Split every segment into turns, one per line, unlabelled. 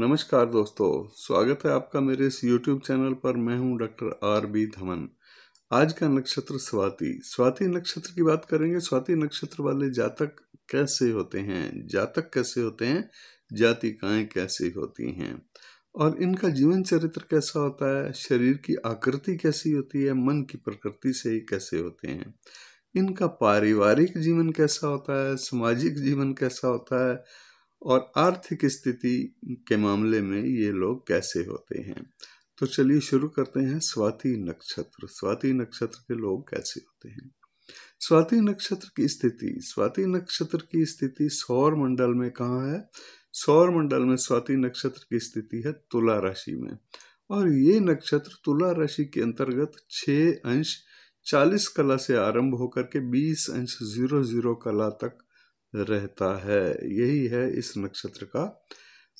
नमस्कार दोस्तों स्वागत है आपका मेरे इस YouTube चैनल पर मैं हूं डॉक्टर आर बी धमन आज का नक्षत्र स्वाति स्वाति नक्षत्र की बात करेंगे स्वाति नक्षत्र वाले जातक कैसे होते हैं जातक कैसे होते हैं जातिकाएँ कैसी होती हैं और इनका जीवन चरित्र कैसा होता है शरीर की आकृति कैसी होती है मन की प्रकृति से ही कैसे होते हैं इनका पारिवारिक जीवन कैसा होता है सामाजिक जीवन कैसा होता है और आर्थिक स्थिति के मामले में ये लोग कैसे होते हैं तो चलिए शुरू करते हैं स्वाति नक्षत्र स्वाति नक्षत्र के लोग कैसे होते हैं स्वाति नक्षत्र की स्थिति स्वाति नक्षत्र की स्थिति सौर मंडल में कहाँ है सौर मंडल में स्वाति नक्षत्र की स्थिति है तुला राशि में और ये नक्षत्र तुला राशि के अंतर्गत छः अंश चालीस कला से आरंभ होकर के बीस अंश जीरो जीरो कला तक रहता है यही है इस नक्षत्र का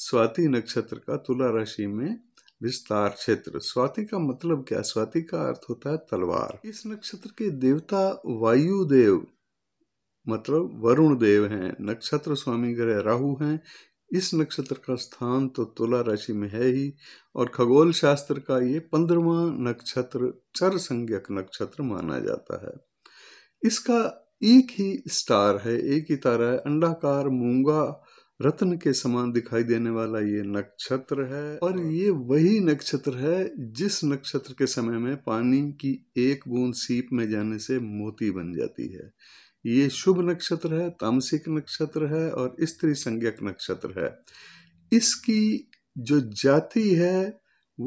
स्वाति नक्षत्र का तुला राशि में विस्तार क्षेत्र स्वाति का मतलब क्या स्वाति का अर्थ होता है तलवार इस नक्षत्र के देवता वायु देव मतलब वरुण देव हैं नक्षत्र स्वामी ग्रह राहु हैं इस नक्षत्र का स्थान तो तुला राशि में है ही और खगोल शास्त्र का ये पंद्रवा नक्षत्र चर संज्ञक नक्षत्र माना जाता है इसका एक ही स्टार है एक ही तारा है अंडाकार मूंगा रत्न के समान दिखाई देने वाला ये नक्षत्र है और हाँ। ये वही नक्षत्र है जिस नक्षत्र के समय में पानी की एक बूंद सीप में जाने से मोती बन जाती है ये शुभ नक्षत्र है तामसिक नक्षत्र है और स्त्री संज्ञक नक्षत्र है इसकी जो जाति है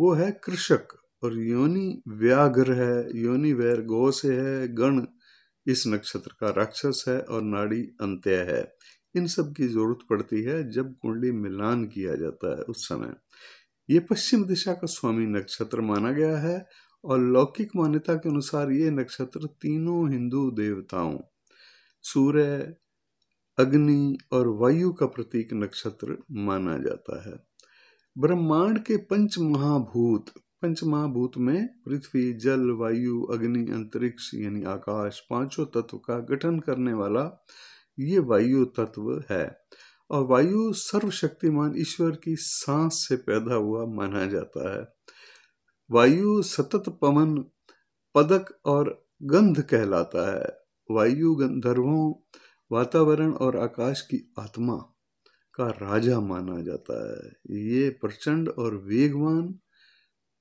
वो है कृषक और योनि व्याघ्र है योनि वैर गौ से है गण इस नक्षत्र का राक्षस है और नाड़ी अंत्य है इन सब की जरूरत पड़ती है जब कुंडली मिलान किया जाता है उस समय ये पश्चिम दिशा का स्वामी नक्षत्र माना गया है और लौकिक मान्यता के अनुसार ये नक्षत्र तीनों हिंदू देवताओं सूर्य अग्नि और वायु का प्रतीक नक्षत्र माना जाता है ब्रह्मांड के पंच महाभूत पंच महाभूत में पृथ्वी जल वायु अग्नि अंतरिक्ष यानी आकाश पांचों तत्व का गठन करने वाला ये वायु तत्व है और वायु सर्वशक्तिमान ईश्वर की सांस से पैदा हुआ माना जाता है वायु सतत पवन पदक और गंध कहलाता है वायु गंधर्वों वातावरण और आकाश की आत्मा का राजा माना जाता है ये प्रचंड और वेगवान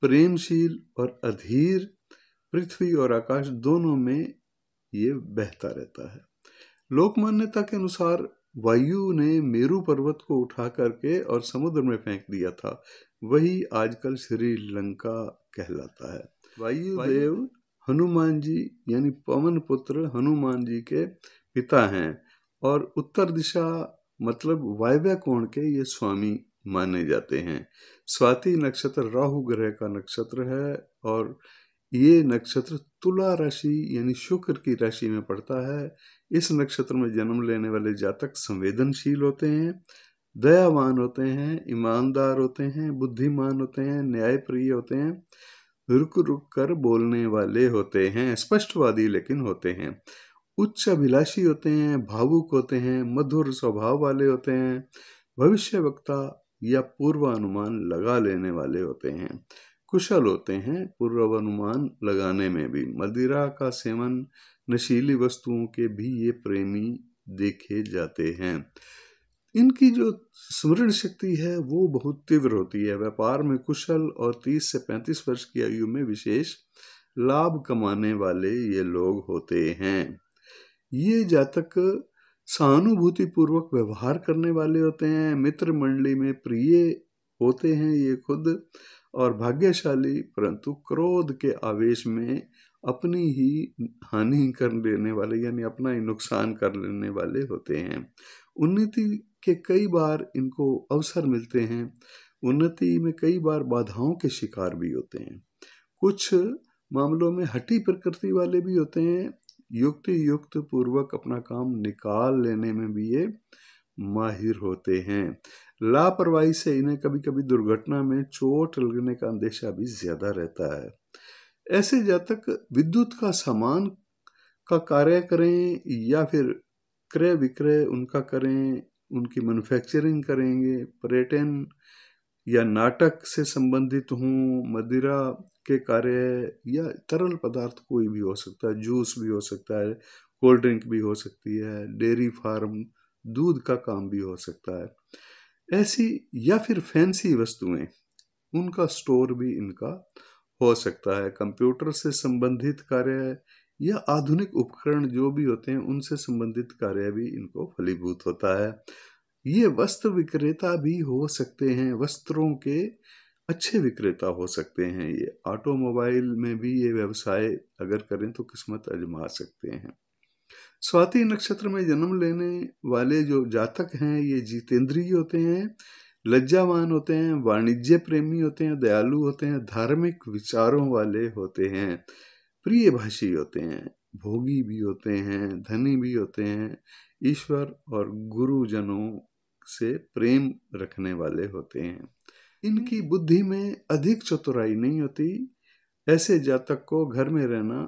प्रेमशील और अधीर पृथ्वी और आकाश दोनों में ये बहता रहता है लोक मान्यता के अनुसार वायु ने मेरु पर्वत को उठा करके और समुद्र में फेंक दिया था वही आजकल श्रीलंका कहलाता है वायुदेव हनुमान जी यानी पवन पुत्र हनुमान जी के पिता हैं और उत्तर दिशा मतलब वायव्य कोण के ये स्वामी माने जाते हैं स्वाति नक्षत्र राहु ग्रह का नक्षत्र है और ये नक्षत्र तुला राशि यानी शुक्र की राशि में पड़ता है इस नक्षत्र में जन्म लेने वाले जातक संवेदनशील होते हैं दयावान होते हैं ईमानदार होते हैं बुद्धिमान होते हैं न्यायप्रिय होते हैं रुक रुक कर बोलने वाले होते हैं स्पष्टवादी लेकिन होते हैं उच्च अभिलाषी होते हैं भावुक होते हैं मधुर स्वभाव वाले होते हैं भविष्य वक्ता या पूर्वानुमान लगा लेने वाले होते हैं कुशल होते हैं पूर्वानुमान लगाने में भी मदिरा का सेवन नशीली वस्तुओं के भी ये प्रेमी देखे जाते हैं इनकी जो स्मरण शक्ति है वो बहुत तीव्र होती है व्यापार में कुशल और 30 से 35 वर्ष की आयु में विशेष लाभ कमाने वाले ये लोग होते हैं ये जातक सहानुभूतिपूर्वक व्यवहार करने वाले होते हैं मित्र मंडली में प्रिय होते हैं ये खुद और भाग्यशाली परंतु क्रोध के आवेश में अपनी ही हानि कर लेने वाले यानी अपना ही नुकसान कर लेने वाले होते हैं उन्नति के कई बार इनको अवसर मिलते हैं उन्नति में कई बार बाधाओं के शिकार भी होते हैं कुछ मामलों में हटी प्रकृति वाले भी होते हैं युक्त युक्त पूर्वक अपना काम निकाल लेने में भी ये माहिर होते हैं लापरवाही से इन्हें कभी कभी दुर्घटना में चोट लगने का अंदेशा भी ज्यादा रहता है ऐसे जातक विद्युत का सामान का कार्य करें या फिर क्रय विक्रय उनका करें उनकी मैन्युफैक्चरिंग करेंगे पर्यटन या नाटक से संबंधित हूँ मदिरा के कार्य या तरल पदार्थ कोई भी हो सकता है जूस भी हो सकता है कोल्ड ड्रिंक भी हो सकती है डेयरी फार्म दूध का काम भी हो सकता है ऐसी या फिर फैंसी वस्तुएं उनका स्टोर भी इनका हो सकता है कंप्यूटर से संबंधित कार्य या आधुनिक उपकरण जो भी होते हैं उनसे संबंधित कार्य भी इनको फलीभूत होता है ये वस्त्र विक्रेता भी हो सकते हैं वस्त्रों के अच्छे विक्रेता हो सकते हैं ये ऑटोमोबाइल में भी ये व्यवसाय अगर करें तो किस्मत अजमा सकते हैं स्वाति नक्षत्र में जन्म लेने वाले जो जातक हैं ये जितेंद्रीय होते हैं लज्जावान होते हैं वाणिज्य प्रेमी होते हैं दयालु होते हैं धार्मिक विचारों वाले होते हैं प्रिय भाषी होते हैं भोगी भी होते हैं धनी भी होते हैं ईश्वर और गुरुजनों से प्रेम रखने वाले होते हैं इनकी हम्म। बुद्धि में अधिक चतुराई नहीं होती ऐसे जातक को घर में रहना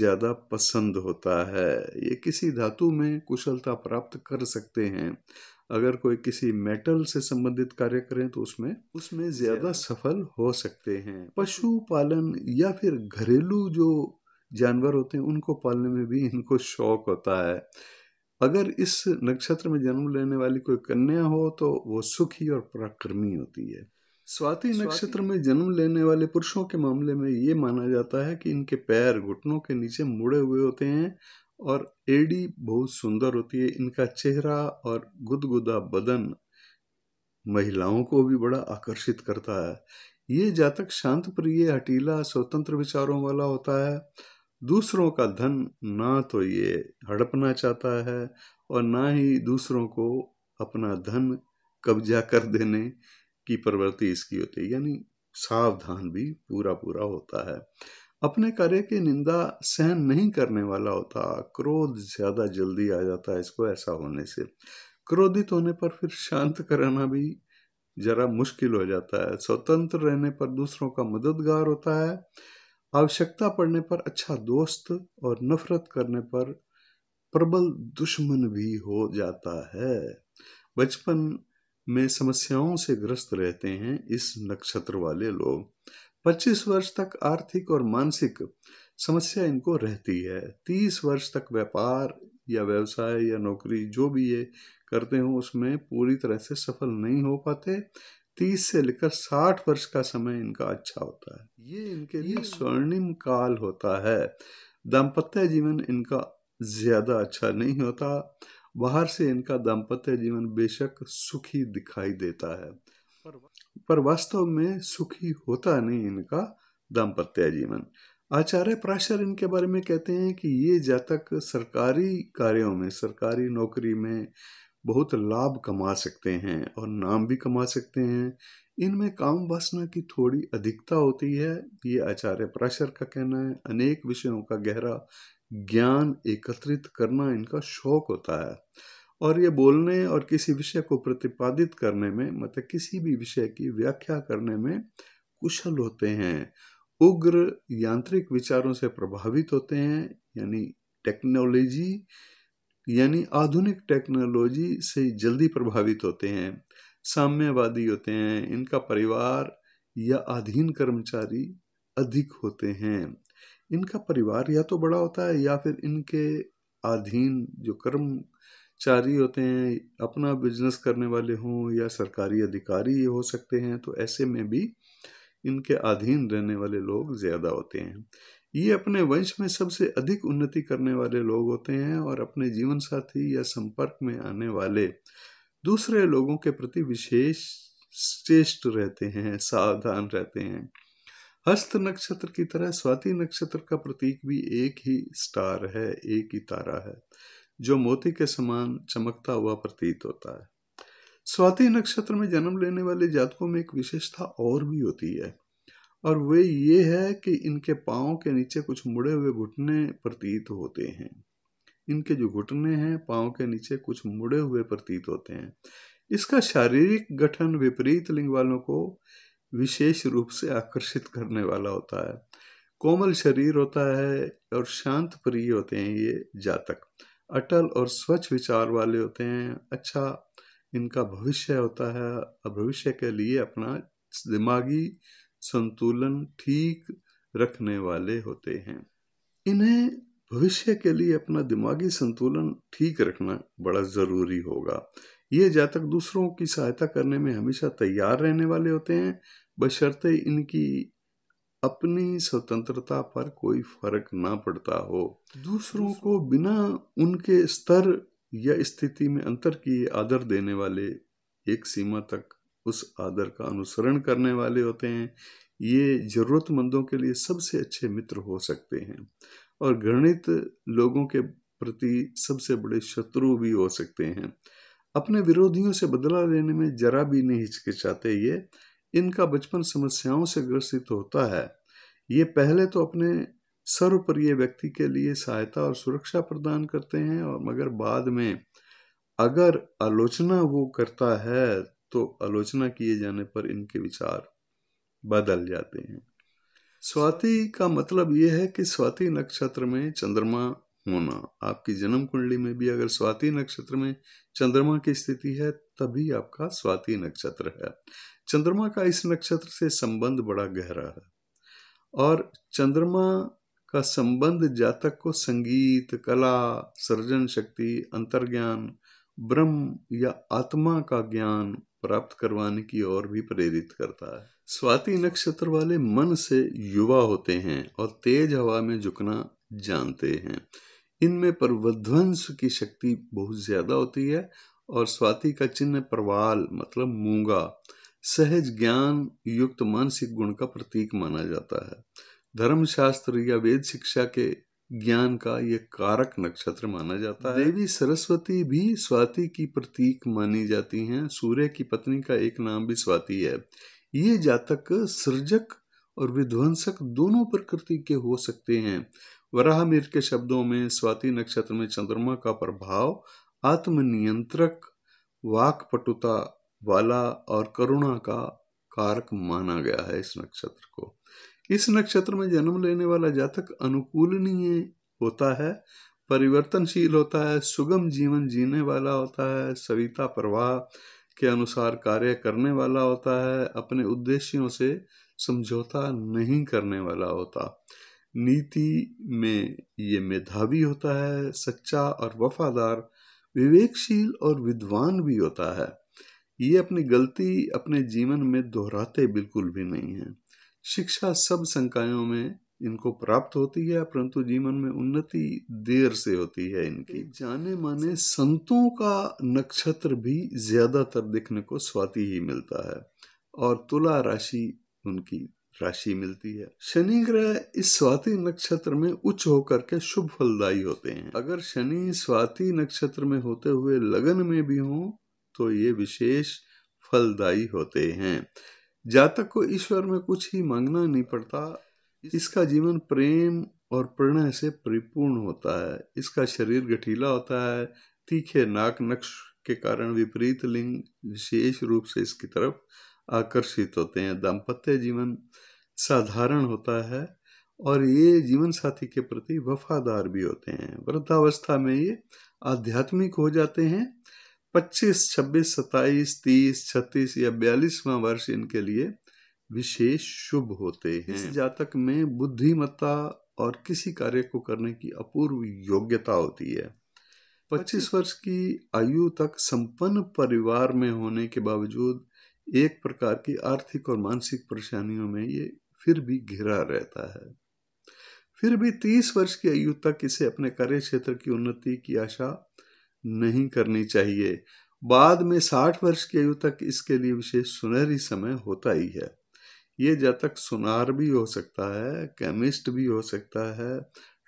ज्यादा पसंद होता है ये किसी धातु में कुशलता प्राप्त कर सकते हैं अगर कोई किसी मेटल से संबंधित कार्य करें तो उसमें उसमें ज्यादा सफल हो सकते हैं हम्म। पशु पालन या फिर घरेलू जो जानवर होते हैं उनको पालने में भी इनको शौक होता है अगर इस नक्षत्र में जन्म लेने वाली कोई कन्या हो तो वो सुखी और पराक्रमी होती है स्वाति नक्षत्र में जन्म लेने वाले पुरुषों के मामले में ये माना जाता है कि इनके पैर घुटनों के नीचे मुड़े हुए होते हैं और एडी बहुत सुंदर होती है इनका चेहरा और गुदगुदा बदन महिलाओं को भी बड़ा आकर्षित करता है ये जातक शांत प्रिय हटीला स्वतंत्र विचारों वाला होता है दूसरों का धन ना तो ये हड़पना चाहता है और ना ही दूसरों को अपना धन कब्जा कर देने की प्रवृत्ति इसकी होती है यानी सावधान भी पूरा पूरा होता है अपने कार्य की निंदा सहन नहीं करने वाला होता क्रोध ज़्यादा जल्दी आ जाता है इसको ऐसा होने से क्रोधित होने पर फिर शांत करना भी ज़रा मुश्किल हो जाता है स्वतंत्र रहने पर दूसरों का मददगार होता है आवश्यकता पड़ने पर अच्छा दोस्त और नफरत करने पर प्रबल दुश्मन भी हो जाता है बचपन में समस्याओं से ग्रस्त रहते हैं इस नक्षत्र वाले लोग 25 वर्ष तक आर्थिक और मानसिक समस्या इनको रहती है 30 वर्ष तक व्यापार या व्यवसाय या नौकरी जो भी ये करते हो उसमें पूरी तरह से सफल नहीं हो पाते तीस से लेकर साठ वर्ष का समय इनका अच्छा होता है ये इनके लिए स्वर्णिम काल होता है दाम्पत्य जीवन इनका ज्यादा अच्छा नहीं होता बाहर से इनका दाम्पत्य जीवन बेशक सुखी दिखाई देता है पर वास्तव में सुखी होता नहीं इनका दाम्पत्य जीवन आचार्य प्राशर इनके बारे में कहते हैं कि ये जातक सरकारी कार्यों में सरकारी नौकरी में बहुत लाभ कमा सकते हैं और नाम भी कमा सकते हैं इनमें काम वासना की थोड़ी अधिकता होती है ये आचार्य पराशर का कहना है अनेक विषयों का गहरा ज्ञान एकत्रित करना इनका शौक होता है और ये बोलने और किसी विषय को प्रतिपादित करने में मतलब किसी भी विषय की व्याख्या करने में कुशल होते हैं उग्र यांत्रिक विचारों से प्रभावित होते हैं यानी टेक्नोलॉजी यानी आधुनिक टेक्नोलॉजी से जल्दी प्रभावित होते हैं साम्यवादी होते हैं इनका परिवार या अधीन कर्मचारी अधिक होते हैं इनका परिवार या तो बड़ा होता है या फिर इनके अधीन जो कर्मचारी होते हैं अपना बिजनेस करने वाले हों या सरकारी अधिकारी हो सकते हैं तो ऐसे में भी इनके अधीन रहने वाले लोग ज़्यादा होते हैं ये अपने वंश में सबसे अधिक उन्नति करने वाले लोग होते हैं और अपने जीवन साथी या संपर्क में आने वाले दूसरे लोगों के प्रति विशेष श्रेष्ठ रहते हैं सावधान रहते हैं हस्त नक्षत्र की तरह स्वाति नक्षत्र का प्रतीक भी एक ही स्टार है एक ही तारा है जो मोती के समान चमकता हुआ प्रतीत होता है स्वाति नक्षत्र में जन्म लेने वाले जातकों में एक विशेषता और भी होती है और वे ये है कि इनके पाँव के नीचे कुछ मुड़े हुए घुटने प्रतीत होते हैं इनके जो घुटने हैं पाँव के नीचे कुछ मुड़े हुए प्रतीत होते हैं इसका शारीरिक गठन विपरीत लिंग वालों को विशेष रूप से आकर्षित करने वाला होता है कोमल शरीर होता है और शांत प्रिय होते हैं ये जातक अटल और स्वच्छ विचार वाले होते हैं अच्छा इनका भविष्य होता है भविष्य के लिए अपना दिमागी संतुलन ठीक रखने वाले होते हैं इन्हें भविष्य के लिए अपना दिमागी संतुलन ठीक रखना बड़ा ज़रूरी होगा ये जातक दूसरों की सहायता करने में हमेशा तैयार रहने वाले होते हैं बशर्ते इनकी अपनी स्वतंत्रता पर कोई फर्क ना पड़ता हो दूसरों को बिना उनके स्तर या स्थिति में अंतर किए आदर देने वाले एक सीमा तक उस आदर का अनुसरण करने वाले होते हैं ये ज़रूरतमंदों के लिए सबसे अच्छे मित्र हो सकते हैं और गणित लोगों के प्रति सबसे बड़े शत्रु भी हो सकते हैं अपने विरोधियों से बदला लेने में जरा भी नहीं हिचकिचाते ये इनका बचपन समस्याओं से ग्रसित होता है ये पहले तो अपने सर्वप्रिय व्यक्ति के लिए सहायता और सुरक्षा प्रदान करते हैं और मगर बाद में अगर आलोचना वो करता है तो आलोचना किए जाने पर इनके विचार बदल जाते हैं स्वाति का मतलब यह है कि स्वाति नक्षत्र में चंद्रमा होना आपकी जन्म कुंडली में भी अगर स्वाति नक्षत्र में चंद्रमा की स्थिति है तभी आपका स्वाति नक्षत्र है चंद्रमा का इस नक्षत्र से संबंध बड़ा गहरा है और चंद्रमा का संबंध जातक को संगीत कला सृजन शक्ति अंतर्ज्ञान ब्रह्म या आत्मा का ज्ञान प्राप्त करवाने की ओर भी प्रेरित करता है स्वाति नक्षत्र वाले मन से युवा होते हैं और तेज हवा में झुकना जानते हैं इनमें प्रवध्वंस की शक्ति बहुत ज्यादा होती है और स्वाति का चिन्ह प्रवाल मतलब मूंगा सहज ज्ञान युक्त मानसिक गुण का प्रतीक माना जाता है धर्मशास्त्र या वेद शिक्षा के ज्ञान का ये कारक नक्षत्र माना जाता है देवी सरस्वती भी स्वाति की प्रतीक मानी जाती हैं सूर्य की पत्नी का एक नाम भी स्वाति है ये जातक सृजक और विध्वंसक दोनों प्रकृति के हो सकते हैं मीर के शब्दों में स्वाति नक्षत्र में चंद्रमा का प्रभाव आत्मनियंत्रक वाकपटुता वाला और करुणा का कारक माना गया है इस नक्षत्र को इस नक्षत्र में जन्म लेने वाला जातक अनुकूलनीय होता है परिवर्तनशील होता है सुगम जीवन जीने वाला होता है सविता प्रवाह के अनुसार कार्य करने वाला होता है अपने उद्देश्यों से समझौता नहीं करने वाला होता नीति में ये मेधावी होता है सच्चा और वफादार विवेकशील और विद्वान भी होता है ये अपनी गलती अपने जीवन में दोहराते बिल्कुल भी नहीं है शिक्षा सब संकायों में इनको प्राप्त होती है परंतु जीवन में उन्नति देर से होती है इनकी हम्म। जाने माने संतों का नक्षत्र भी ज्यादातर देखने को स्वाति ही मिलता है और तुला राशि उनकी राशि मिलती है शनि ग्रह इस स्वाति नक्षत्र में उच्च होकर के शुभ फलदायी होते हैं अगर शनि स्वाति नक्षत्र में होते हुए लगन में भी हों तो ये विशेष फलदायी होते हैं जातक को ईश्वर में कुछ ही मांगना नहीं पड़ता इसका जीवन प्रेम और प्रणय से परिपूर्ण होता है इसका शरीर गठीला होता है तीखे नाक नक्श के कारण विपरीत लिंग विशेष रूप से इसकी तरफ आकर्षित होते हैं दाम्पत्य जीवन साधारण होता है और ये जीवन साथी के प्रति वफादार भी होते हैं वृद्धावस्था में ये आध्यात्मिक हो जाते हैं पच्चीस छब्बीस सत्ताईस तीस छत्तीस या बयालीसवां वर्ष इनके लिए विशेष शुभ होते हैं इस जातक में बुद्धिमत्ता और किसी कार्य को करने की अपूर्व योग्यता होती है पच्चीस वर्ष की आयु तक संपन्न परिवार में होने के बावजूद एक प्रकार की आर्थिक और मानसिक परेशानियों में ये फिर भी घिरा रहता है फिर भी तीस वर्ष की आयु तक इसे अपने कार्य क्षेत्र की उन्नति की आशा नहीं करनी चाहिए बाद में साठ वर्ष की आयु तक इसके लिए विशेष सुनहरी समय होता ही है ये जातक सुनार भी हो सकता है केमिस्ट भी हो सकता है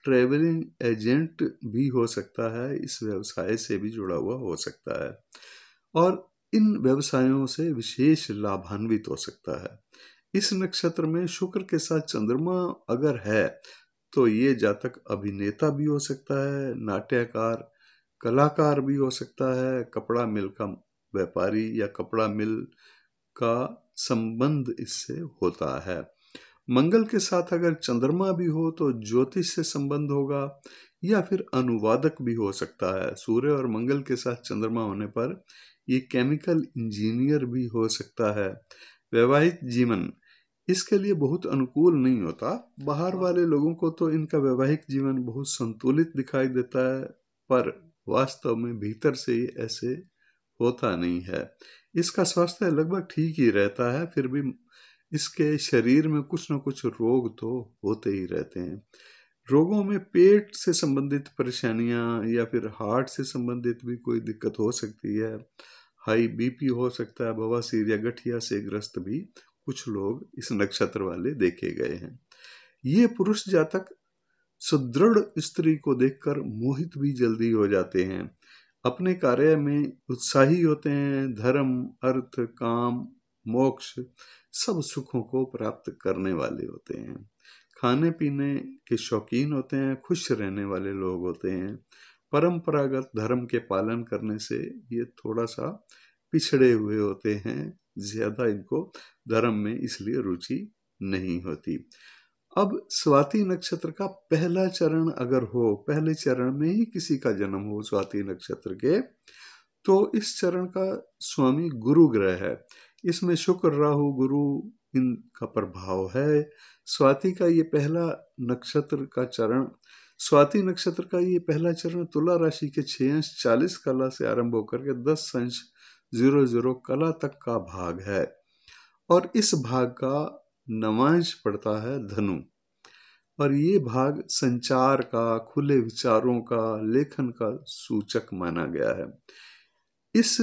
ट्रेवलिंग एजेंट भी हो सकता है इस व्यवसाय से भी जुड़ा हुआ हो सकता है और इन व्यवसायों से विशेष लाभान्वित हो सकता है इस नक्षत्र में शुक्र के साथ चंद्रमा अगर है तो ये जातक अभिनेता भी हो सकता है नाट्यकार कलाकार भी हो सकता है कपड़ा मिल का व्यापारी या कपड़ा मिल का संबंध इससे होता है मंगल के साथ अगर चंद्रमा भी हो तो ज्योतिष से संबंध होगा या फिर अनुवादक भी हो सकता है सूर्य और मंगल के साथ चंद्रमा होने पर ये केमिकल इंजीनियर भी हो सकता है वैवाहिक जीवन इसके लिए बहुत अनुकूल नहीं होता बाहर वाले लोगों को तो इनका वैवाहिक जीवन बहुत संतुलित दिखाई देता है पर वास्तव में भीतर से ही ऐसे होता नहीं है इसका स्वास्थ्य लगभग ठीक ही रहता है फिर भी इसके शरीर में कुछ ना कुछ रोग तो होते ही रहते हैं रोगों में पेट से संबंधित परेशानियां या फिर हार्ट से संबंधित भी कोई दिक्कत हो सकती है हाई बीपी हो सकता है बवासीर या गठिया से ग्रस्त भी कुछ लोग इस नक्षत्र वाले देखे गए हैं ये पुरुष जातक सुदृढ़ स्त्री को देखकर मोहित भी जल्दी हो जाते हैं अपने कार्य में उत्साही होते हैं धर्म अर्थ काम मोक्ष सब सुखों को प्राप्त करने वाले होते हैं खाने पीने के शौकीन होते हैं खुश रहने वाले लोग होते हैं परंपरागत धर्म के पालन करने से ये थोड़ा सा पिछड़े हुए होते हैं ज़्यादा इनको धर्म में इसलिए रुचि नहीं होती अब स्वाति नक्षत्र का पहला चरण अगर हो पहले चरण में ही किसी का जन्म हो स्वाति नक्षत्र के तो इस चरण का स्वामी गुरु ग्रह है इसमें शुक्र राहु गुरु इनका प्रभाव है स्वाति का ये पहला नक्षत्र का चरण स्वाति नक्षत्र का ये पहला चरण तुला राशि के छः अंश चालीस कला से आरंभ होकर के दस अंश जीरो जीरो कला तक का भाग है और इस भाग का नमाज पढ़ता है धनु और ये भाग संचार का खुले विचारों का लेखन का सूचक माना गया है इस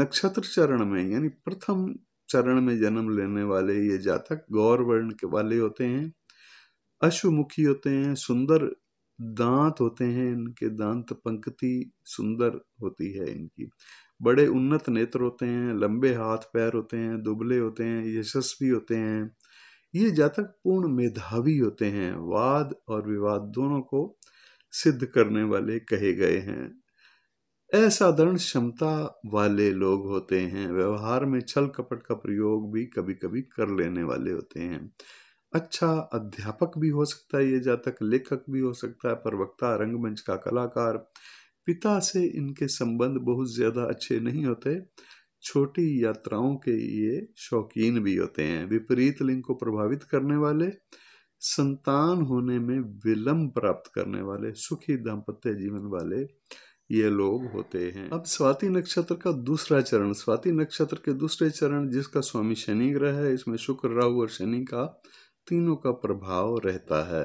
नक्षत्र चरण में यानी प्रथम चरण में जन्म लेने वाले ये जातक गौर वर्ण के वाले होते हैं अश्वमुखी होते हैं सुंदर दांत होते हैं इनके दांत पंक्ति सुंदर होती है इनकी बड़े उन्नत नेत्र होते हैं लंबे हाथ पैर होते हैं दुबले होते हैं यशस्वी होते हैं ये जातक पूर्ण मेधावी होते हैं वाद और विवाद दोनों को सिद्ध करने वाले कहे गए हैं असाधारण क्षमता वाले लोग होते हैं व्यवहार में छल कपट का प्रयोग भी कभी कभी कर लेने वाले होते हैं अच्छा अध्यापक भी हो सकता है ये जातक लेखक भी हो सकता है प्रवक्ता रंगमंच का कलाकार पिता से इनके संबंध बहुत ज़्यादा अच्छे नहीं होते छोटी यात्राओं के ये शौकीन भी होते हैं विपरीत लिंग को प्रभावित करने वाले संतान होने में विलंब प्राप्त करने वाले सुखी दाम्पत्य जीवन वाले ये लोग होते हैं अब स्वाति नक्षत्र का दूसरा चरण स्वाति नक्षत्र के दूसरे चरण जिसका स्वामी शनि ग्रह है इसमें शुक्र राहु और शनि का तीनों का प्रभाव रहता है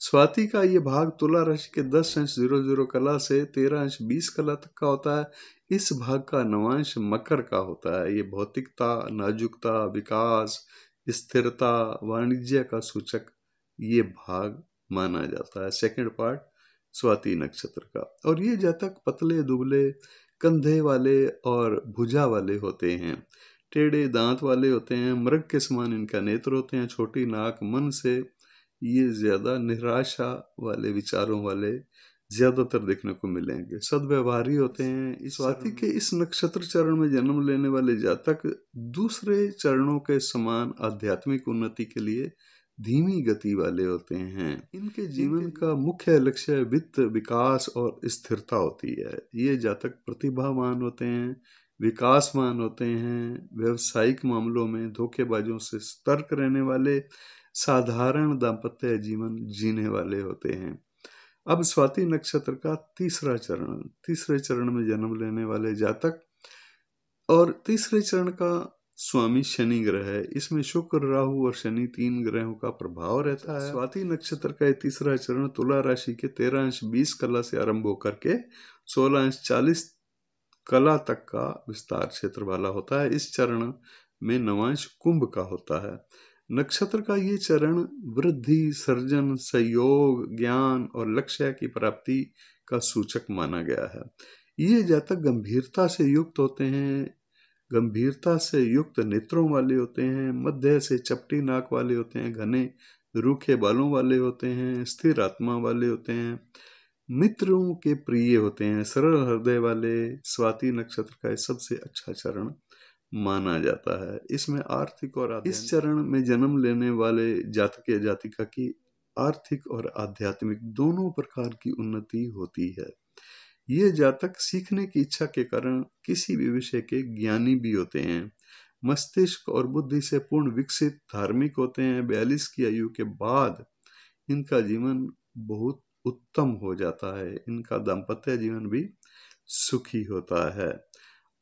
स्वाति का ये भाग तुला राशि के दस अंश जीरो जीरो कला से तेरह अंश बीस कला तक का होता है इस भाग का नवांश मकर का होता है ये भौतिकता नाजुकता विकास स्थिरता वाणिज्य का सूचक ये भाग माना जाता है सेकंड पार्ट स्वाति नक्षत्र का और ये जातक पतले दुबले कंधे वाले और भुजा वाले होते हैं टेढ़े दांत वाले होते हैं मृग के समान इनका नेत्र होते हैं छोटी नाक मन से ये ज़्यादा निराशा वाले विचारों वाले ज़्यादातर देखने को मिलेंगे सदव्यवहारी होते हैं इस बात के इस नक्षत्र चरण में जन्म लेने वाले जातक दूसरे चरणों के समान आध्यात्मिक उन्नति के लिए धीमी गति वाले होते हैं इनके जीवन का मुख्य लक्ष्य वित्त विकास और स्थिरता होती है ये जातक प्रतिभावान होते हैं विकासमान होते हैं व्यवसायिक मामलों में धोखेबाजों से सतर्क रहने वाले साधारण दाम्पत्य जीवन जीने वाले होते हैं अब स्वाति नक्षत्र का तीसरा चरण तीसरे चरण में जन्म लेने वाले जातक और तीसरे चरण का स्वामी शनि ग्रह है इसमें शुक्र राहु और शनि तीन ग्रहों का प्रभाव रहता है स्वाति नक्षत्र का तीसरा चरण तुला राशि के तेरह अंश बीस कला से आरंभ होकर के सोलह अंश चालीस कला तक का विस्तार क्षेत्र वाला होता है इस चरण में नवांश कुंभ का होता है नक्षत्र का ये चरण वृद्धि सर्जन सहयोग ज्ञान और लक्ष्य की प्राप्ति का सूचक माना गया है ये जातक गंभीरता से युक्त होते हैं गंभीरता से युक्त नेत्रों वाले होते हैं मध्य से चपटी नाक वाले होते हैं घने रूखे बालों वाले होते हैं स्थिर आत्मा वाले होते हैं मित्रों के प्रिय होते हैं सरल हृदय वाले स्वाति नक्षत्र का सबसे अच्छा चरण माना जाता है इसमें आर्थिक और इस चरण में जन्म लेने वाले जातक या जातिका की आर्थिक और आध्यात्मिक दोनों प्रकार की उन्नति होती है ये जातक सीखने की इच्छा के कारण किसी भी विषय के ज्ञानी भी होते हैं मस्तिष्क और बुद्धि से पूर्ण विकसित धार्मिक होते हैं बयालीस की आयु के बाद इनका जीवन बहुत उत्तम हो जाता है इनका दाम्पत्य जीवन भी सुखी होता है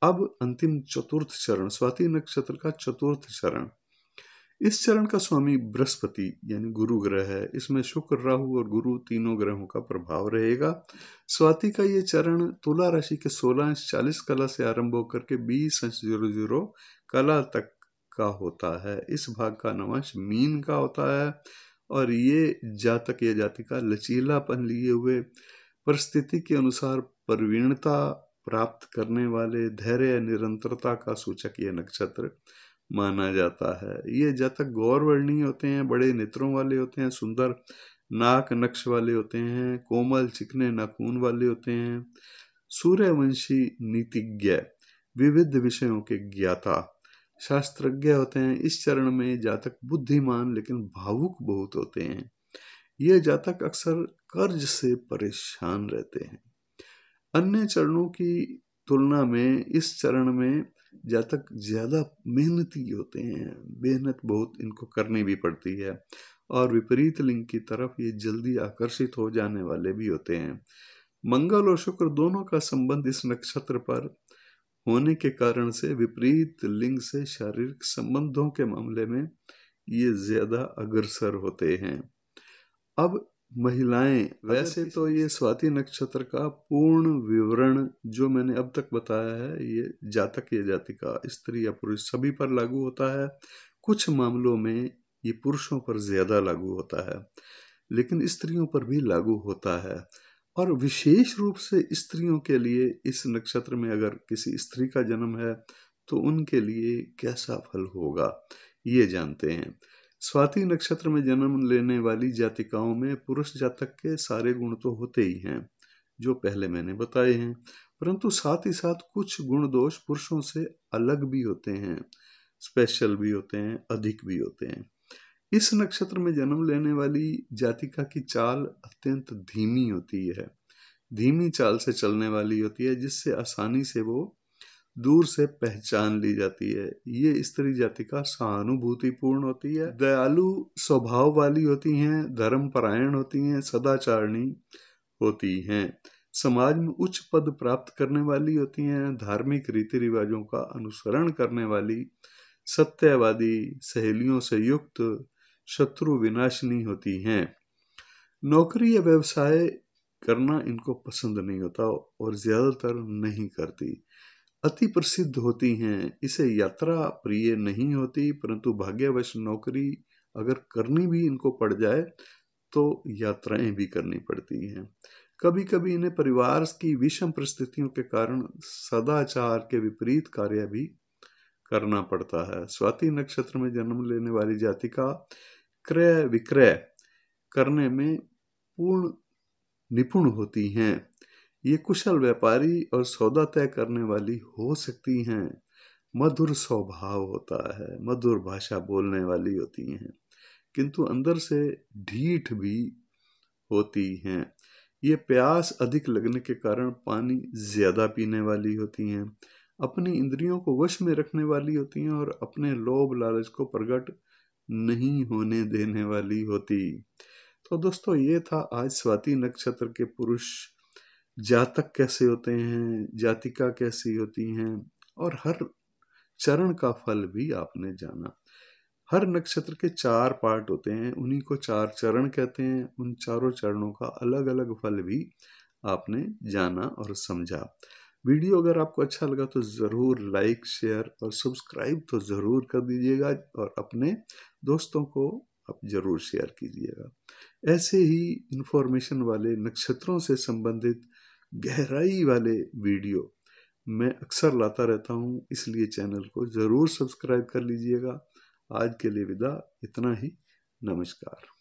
अब अंतिम चतुर्थ चरण स्वाति नक्षत्र का चतुर्थ चरण इस चरण का स्वामी बृहस्पति यानी गुरु ग्रह है इसमें शुक्र राहु और गुरु तीनों ग्रहों का प्रभाव रहेगा स्वाति का ये चरण तुला राशि के सोलह अंश चालीस कला से आरंभ होकर के बीस अंश जीरो जीरो कला तक का होता है इस भाग का नवांश मीन का होता है और ये जातक या जाति का लचीलापन लिए हुए परिस्थिति के अनुसार प्रवीणता प्राप्त करने वाले धैर्य निरंतरता का सूचक ये नक्षत्र माना जाता है ये जातक गौरवर्णीय होते हैं बड़े नेत्रों वाले होते हैं सुंदर नाक नक्श वाले होते हैं कोमल चिकने नाखून वाले होते हैं सूर्यवंशी नीतिज्ञ विविध विषयों के ज्ञाता शास्त्रज्ञ होते हैं इस चरण में जातक बुद्धिमान लेकिन भावुक बहुत होते हैं ये जातक अक्सर कर्ज से परेशान रहते हैं अन्य चरणों की तुलना में इस चरण में जातक ज़्यादा मेहनती होते हैं मेहनत बहुत इनको करनी भी पड़ती है और विपरीत लिंग की तरफ ये जल्दी आकर्षित हो जाने वाले भी होते हैं मंगल और शुक्र दोनों का संबंध इस नक्षत्र पर होने के कारण से विपरीत लिंग से शारीरिक संबंधों के मामले में ये ज़्यादा अग्रसर होते हैं अब महिलाएं वैसे तो ये स्वाति नक्षत्र का पूर्ण विवरण जो मैंने अब तक बताया है ये जातक या जातिका स्त्री या पुरुष सभी पर लागू होता है कुछ मामलों में ये पुरुषों पर ज्यादा लागू होता है लेकिन स्त्रियों पर भी लागू होता है और विशेष रूप से स्त्रियों के लिए इस नक्षत्र में अगर किसी स्त्री का जन्म है तो उनके लिए कैसा फल होगा ये जानते हैं स्वाति नक्षत्र में जन्म लेने वाली जातिकाओं में पुरुष जातक के सारे गुण तो होते ही हैं जो पहले मैंने बताए हैं परंतु साथ ही साथ कुछ गुण दोष पुरुषों से अलग भी होते हैं स्पेशल भी होते हैं अधिक भी होते हैं इस नक्षत्र में जन्म लेने वाली जातिका की चाल अत्यंत धीमी होती है धीमी चाल से चलने वाली होती है जिससे आसानी से वो दूर से पहचान ली जाती है ये स्त्री जाति का सहानुभूतिपूर्ण होती है दयालु स्वभाव वाली होती हैं धर्मपरायण होती हैं सदाचारणी होती हैं समाज में उच्च पद प्राप्त करने वाली होती हैं धार्मिक रीति रिवाजों का अनुसरण करने वाली सत्यवादी सहेलियों से युक्त शत्रु विनाशनी होती हैं नौकरी या व्यवसाय करना इनको पसंद नहीं होता और ज़्यादातर नहीं करती अति प्रसिद्ध होती हैं इसे यात्रा प्रिय नहीं होती परंतु भाग्यवश नौकरी अगर करनी भी इनको पड़ जाए तो यात्राएं भी करनी पड़ती हैं कभी कभी इन्हें परिवार की विषम परिस्थितियों के कारण सदाचार के विपरीत कार्य भी करना पड़ता है स्वाति नक्षत्र में जन्म लेने वाली जाति का क्रय विक्रय करने में पूर्ण निपुण होती हैं ये कुशल व्यापारी और सौदा तय करने वाली हो सकती हैं मधुर स्वभाव होता है मधुर भाषा बोलने वाली होती हैं किंतु अंदर से ढीठ भी होती हैं ये प्यास अधिक लगने के कारण पानी ज़्यादा पीने वाली होती हैं अपनी इंद्रियों को वश में रखने वाली होती हैं और अपने लोभ लालच को प्रकट नहीं होने देने वाली होती तो दोस्तों ये था आज स्वाति नक्षत्र के पुरुष जातक कैसे होते हैं जातिका कैसी होती हैं और हर चरण का फल भी आपने जाना हर नक्षत्र के चार पार्ट होते हैं उन्हीं को चार चरण कहते हैं उन चारों चरणों का अलग अलग फल भी आपने जाना और समझा वीडियो अगर आपको अच्छा लगा तो ज़रूर लाइक शेयर और सब्सक्राइब तो ज़रूर कर दीजिएगा और अपने दोस्तों को आप ज़रूर शेयर कीजिएगा ऐसे ही इन्फॉर्मेशन वाले नक्षत्रों से संबंधित गहराई वाले वीडियो मैं अक्सर लाता रहता हूँ इसलिए चैनल को ज़रूर सब्सक्राइब कर लीजिएगा आज के लिए विदा इतना ही नमस्कार